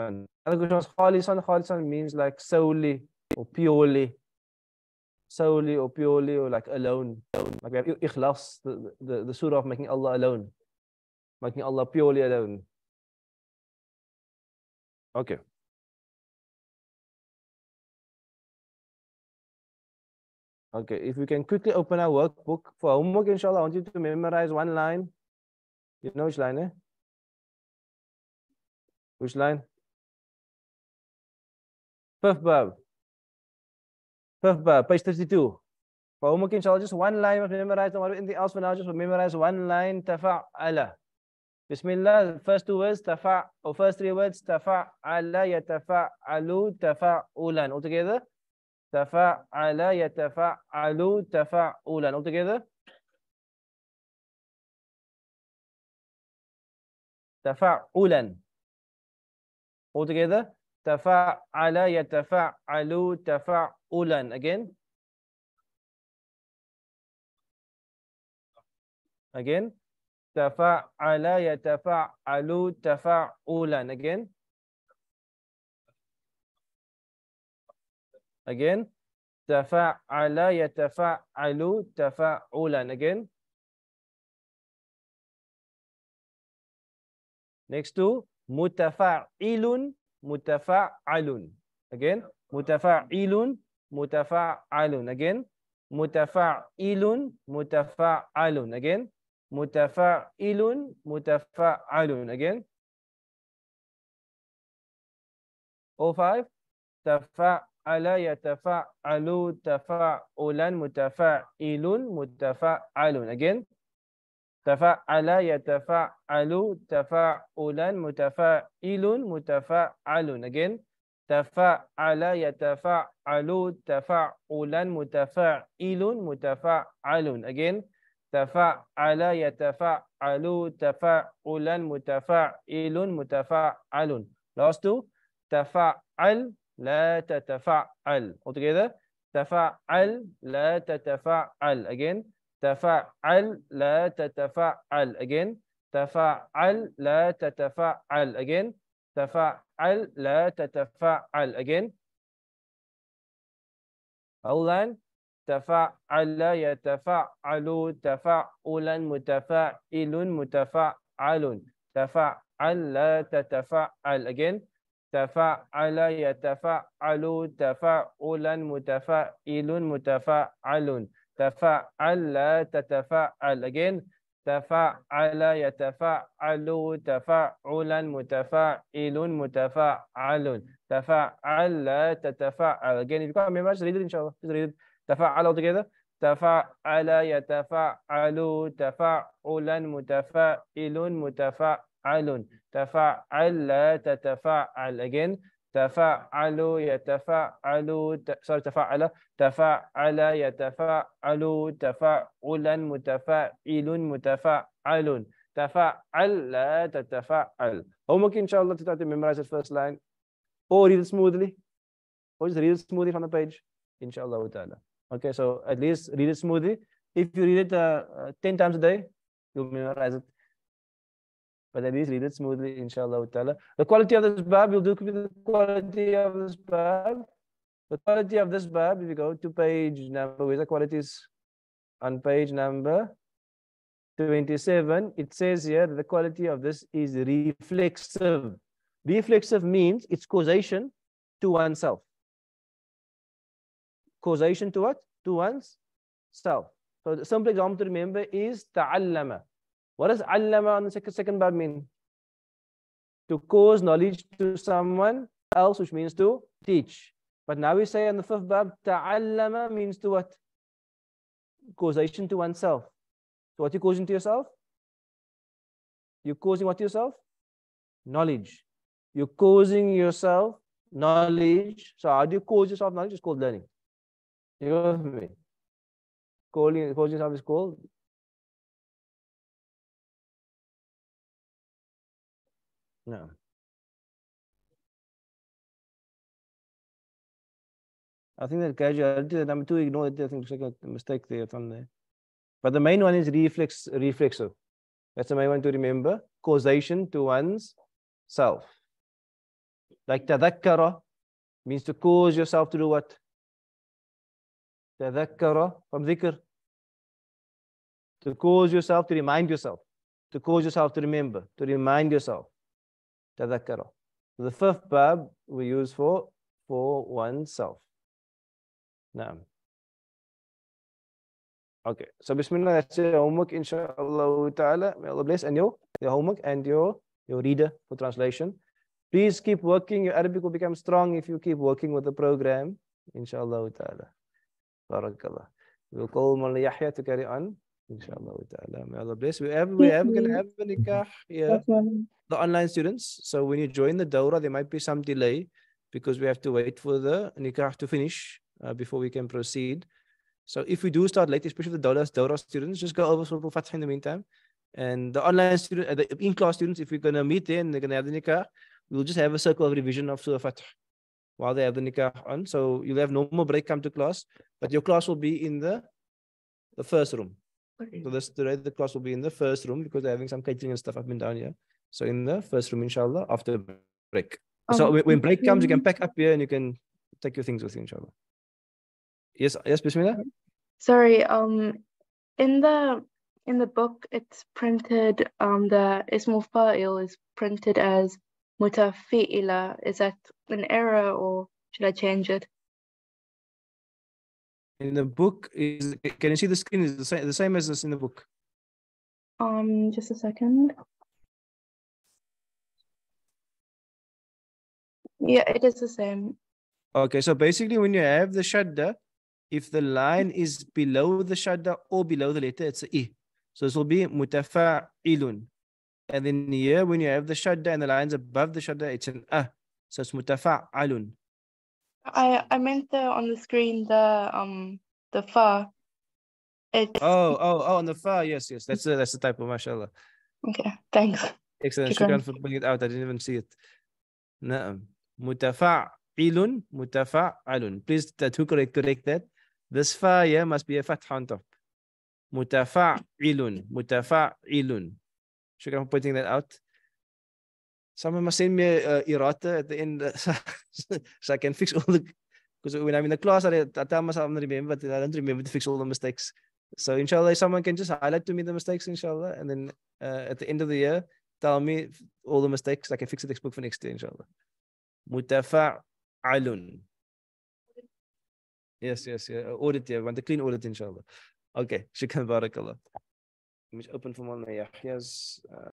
And the question was khalisan. Khalisan means like solely or purely. Solely or purely or like alone. Like we have ikhlas, the, the, the surah of making Allah alone. Making Allah purely alone. Okay. Okay, if we can quickly open our workbook for homework, inshallah, I want you to memorize one line. You know which line, eh? Which line? Puff Bub. Puff Bub, page 32. For homework, inshallah just one line must memorize. memorized, don't worry anything else for now, just memorize one line, tafa'ala. Bismillah, first two words, tafa' or first three words, tafa'ala, yatafa'alu, tafa'ulan. All together? Tafa'ala, yatafa'alu, tafa'ulan. All together? Tafa'ulan. All together? Tafa'ala yatafa'alu tafa'ulan. Again. Again. Tafa'ala yatafa'alu tafa'ulan. Again. Again. Tafa'ala yatafa'alu tafa'ulan. Again. Next two. Mutafa'ilun mutafa'alun. Again, mutafa'ilun, mutafa'alun. Again, mutafa'ilun, mutafa'alun. Again, mutafa'ilun, mutafa'alun. Again, O five, tafa'ala yatafa'alu tafa'ulan mutafa'ilun mutafa'alun. Again, تفعل يتفعل تفاعلا متفاعل متفاعل again تفعل يتفعل تفاعلا متفاعل متفاعل again تفعل يتفعل تفاعلا متفاعل متفاعل last two تفعل لا تتفعل altogether تفعل لا تتفعل again تفعل لا تتفعل again تفعل لا تتفعل again تفعل لا تتفعل again أولا تفعل يتفعل تفعلا متفاعل متفعل تفعل لا تتفعل again تفعل يتفعل تفعلا متفعل, متفعل. تفعل تتفعل again تفعل يتفعل تفعلا متفاعل متفعل تفعل تتفعل again if you can't remember just read it inshallah just read it تفعل all together تفعل يتفعل تفعلا متفاعل متفعل تفعل تتفعل again تفعلوا يتفعلوا سوري تفعل تفعل يتفعلوا تفعلا متفائل متفعل تفعل لا تتفعل او ممكن ان شاء الله تتعطي ميمرايز الفيرست لاين او ريد سموثلي او just read smoothly from the page ان شاء الله تعالى okay so at least read it smoothly if you read it 10 uh, times a day you'll memorize it But at least read it smoothly, inshallah ta'ala. The quality of this bab, we'll do the quality of this bab. The quality of this bab, if you go to page number, where's the qualities? On page number 27, it says here the quality of this is reflexive. Reflexive means it's causation to oneself. Causation to what? To one's self. So the simple example to remember is ta'allama. What does allama on the second, second verb mean? To cause knowledge to someone else, which means to teach. But now we say on the fifth verb, ta'allama means to what? Causation to oneself. So what are you causing to yourself? You're causing what to yourself? Knowledge. You're causing yourself knowledge. So how do you cause yourself knowledge? It's called learning. You know what I mean? Calling, causing yourself is called No. I think that casualty, that number two, ignore it. I think it's like a mistake there from there. But the main one is reflex, reflexive. That's the main one to remember. Causation to one's self. Like tadhakkara means to cause yourself to do what? Tadhakkara from dhikr. To cause yourself to remind yourself. To cause yourself to remember. To remind yourself tadhakkaruh. The fifth verb we use for for oneself. Naam. Okay, so Bismillah, that's your homework, inshallah ta'ala. May Allah bless and your, your homework and your, your reader for translation. Please keep working. Your Arabic will become strong if you keep working with the program, inshallah ta'ala. Barakallah. We'll call Mullah Yahya to carry on. Inshallah with Allah. May Allah bless. We have, we have gonna have a nikah. Yeah. The online students. So when you join the Dora, there might be some delay because we have to wait for the nikah to finish uh, before we can proceed. So if we do start late, especially the dawra, dawra students, just go over Surah Al-Fatih in the meantime. And the online student, uh, the in-class students, if we're gonna meet there and they're gonna have the nikah, we'll just have a circle of revision of Surah Fatih while they have the nikah on. So you'll have no more break come to class, but your class will be in the the first room. So this, today the class will be in the first room because they're having some catering and stuff up and down here. So in the first room, inshallah, after break. Um, so when, when break comes, you can pack up here and you can take your things with you, inshallah. Yes, yes, Bismillah. Sorry, um, in the in the book, it's printed um the ismul fa'il is printed as mutafi'ila. Is that an error or should I change it? in the book is can you see the screen is the same, the same as this in the book um just a second yeah it is the same okay so basically when you have the shadda if the line is below the shadda or below the letter it's a i. so this will be mutafa'ilun and then here when you have the shadda and the lines above the shadda it's an ah so it's mutafa'alun I I meant the on the screen the um the far, It's... Oh oh oh on the far yes yes that's the that's the type of mashallah. Okay thanks. Excellent. Keep Shukran for bringing it out. I didn't even see it. Naam. Mutafa'ilun, ilun. Please, to correct, correct that. This fa, yeah, must be a fatha on top. Mutafa'ilun, mutafa'ilun. Shukran for pointing that out someone must send me uh, a, errata at the end uh, so, so I can fix all the. Because when I'm in the class, I, I tell myself I'm not remember, but I don't remember to fix all the mistakes. So inshallah, someone can just highlight to me the mistakes, inshallah, and then uh, at the end of the year, tell me all the mistakes. I can fix the textbook for next year, inshallah. Mutafa'alun. Yes, yes, yeah. Uh, audit, yeah. Want a clean audit, inshallah. Okay, shukran barakallah. Let me open for one Yahya's. Uh,